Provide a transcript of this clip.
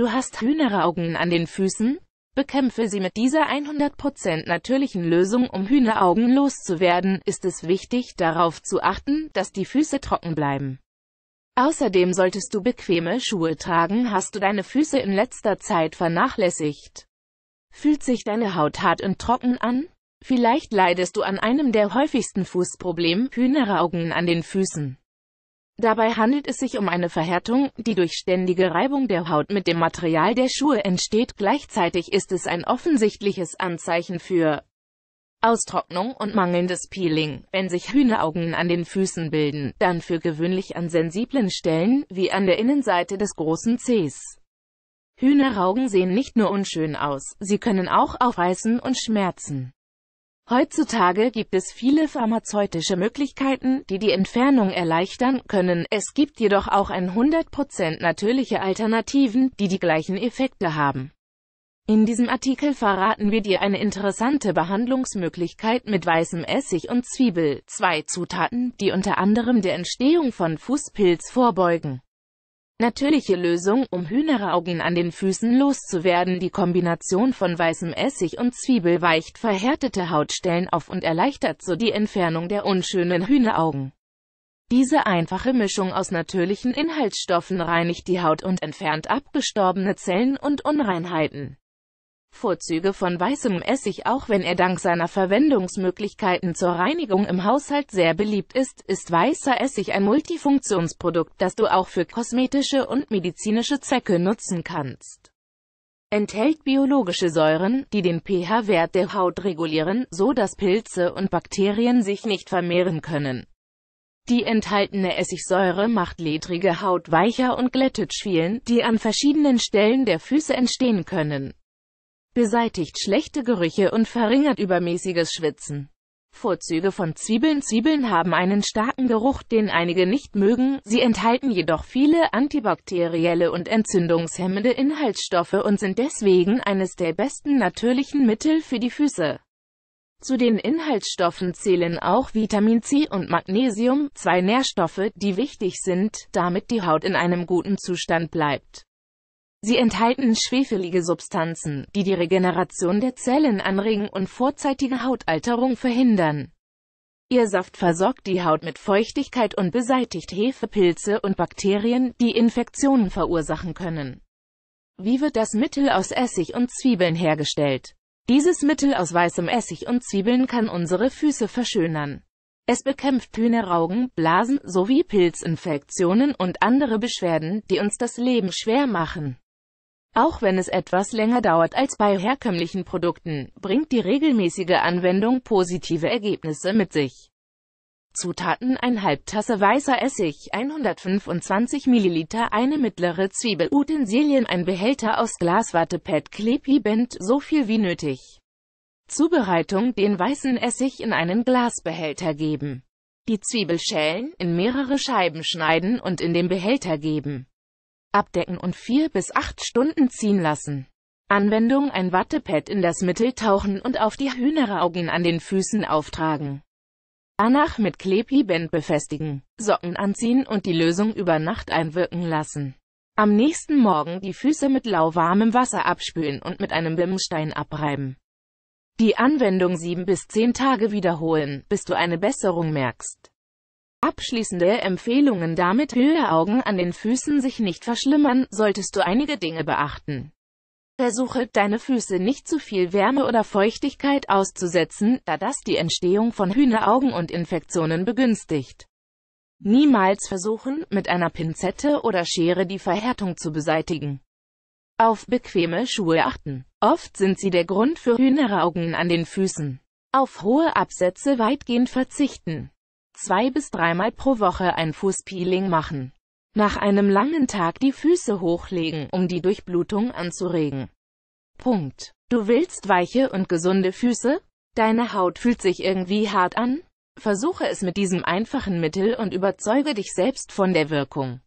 Du hast Hühneraugen an den Füßen? Bekämpfe sie mit dieser 100% natürlichen Lösung, um Hühneraugen loszuwerden, ist es wichtig, darauf zu achten, dass die Füße trocken bleiben. Außerdem solltest du bequeme Schuhe tragen, hast du deine Füße in letzter Zeit vernachlässigt. Fühlt sich deine Haut hart und trocken an? Vielleicht leidest du an einem der häufigsten Fußprobleme, Hühneraugen an den Füßen. Dabei handelt es sich um eine Verhärtung, die durch ständige Reibung der Haut mit dem Material der Schuhe entsteht. Gleichzeitig ist es ein offensichtliches Anzeichen für Austrocknung und mangelndes Peeling. Wenn sich Hühneraugen an den Füßen bilden, dann für gewöhnlich an sensiblen Stellen, wie an der Innenseite des großen Zehs. Hühneraugen sehen nicht nur unschön aus, sie können auch aufreißen und schmerzen. Heutzutage gibt es viele pharmazeutische Möglichkeiten, die die Entfernung erleichtern können, es gibt jedoch auch 100% natürliche Alternativen, die die gleichen Effekte haben. In diesem Artikel verraten wir dir eine interessante Behandlungsmöglichkeit mit weißem Essig und Zwiebel, zwei Zutaten, die unter anderem der Entstehung von Fußpilz vorbeugen natürliche Lösung, um Hühneraugen an den Füßen loszuwerden. Die Kombination von weißem Essig und Zwiebel weicht verhärtete Hautstellen auf und erleichtert so die Entfernung der unschönen Hühneraugen. Diese einfache Mischung aus natürlichen Inhaltsstoffen reinigt die Haut und entfernt abgestorbene Zellen und Unreinheiten. Vorzüge von weißem Essig Auch wenn er dank seiner Verwendungsmöglichkeiten zur Reinigung im Haushalt sehr beliebt ist, ist weißer Essig ein Multifunktionsprodukt, das du auch für kosmetische und medizinische Zwecke nutzen kannst. Enthält biologische Säuren, die den pH-Wert der Haut regulieren, so dass Pilze und Bakterien sich nicht vermehren können. Die enthaltene Essigsäure macht ledrige Haut weicher und glättet Schwielen, die an verschiedenen Stellen der Füße entstehen können beseitigt schlechte Gerüche und verringert übermäßiges Schwitzen. Vorzüge von Zwiebeln Zwiebeln haben einen starken Geruch, den einige nicht mögen, sie enthalten jedoch viele antibakterielle und entzündungshemmende Inhaltsstoffe und sind deswegen eines der besten natürlichen Mittel für die Füße. Zu den Inhaltsstoffen zählen auch Vitamin C und Magnesium, zwei Nährstoffe, die wichtig sind, damit die Haut in einem guten Zustand bleibt. Sie enthalten schwefelige Substanzen, die die Regeneration der Zellen anregen und vorzeitige Hautalterung verhindern. Ihr Saft versorgt die Haut mit Feuchtigkeit und beseitigt Hefepilze und Bakterien, die Infektionen verursachen können. Wie wird das Mittel aus Essig und Zwiebeln hergestellt? Dieses Mittel aus weißem Essig und Zwiebeln kann unsere Füße verschönern. Es bekämpft Hühneraugen, Blasen sowie Pilzinfektionen und andere Beschwerden, die uns das Leben schwer machen. Auch wenn es etwas länger dauert als bei herkömmlichen Produkten, bringt die regelmäßige Anwendung positive Ergebnisse mit sich. Zutaten 1,5 Tasse weißer Essig, 125 ml, eine mittlere Zwiebel, Utensilien, ein Behälter aus Glaswattepad, Klebeband, so viel wie nötig. Zubereitung den weißen Essig in einen Glasbehälter geben. Die Zwiebel schälen, in mehrere Scheiben schneiden und in den Behälter geben abdecken und 4 bis 8 Stunden ziehen lassen. Anwendung ein Wattepad in das Mittel tauchen und auf die Hühneraugen an den Füßen auftragen. Danach mit Klebeband befestigen, Socken anziehen und die Lösung über Nacht einwirken lassen. Am nächsten Morgen die Füße mit lauwarmem Wasser abspülen und mit einem Bimmstein abreiben. Die Anwendung 7 bis 10 Tage wiederholen, bis du eine Besserung merkst. Abschließende Empfehlungen damit Höhe Augen an den Füßen sich nicht verschlimmern, solltest du einige Dinge beachten. Versuche, deine Füße nicht zu viel Wärme oder Feuchtigkeit auszusetzen, da das die Entstehung von Hühneraugen und Infektionen begünstigt. Niemals versuchen, mit einer Pinzette oder Schere die Verhärtung zu beseitigen. Auf bequeme Schuhe achten. Oft sind sie der Grund für Hühneraugen an den Füßen. Auf hohe Absätze weitgehend verzichten zwei bis dreimal pro Woche ein Fußpeeling machen. Nach einem langen Tag die Füße hochlegen, um die Durchblutung anzuregen. Punkt. Du willst weiche und gesunde Füße? Deine Haut fühlt sich irgendwie hart an? Versuche es mit diesem einfachen Mittel und überzeuge dich selbst von der Wirkung.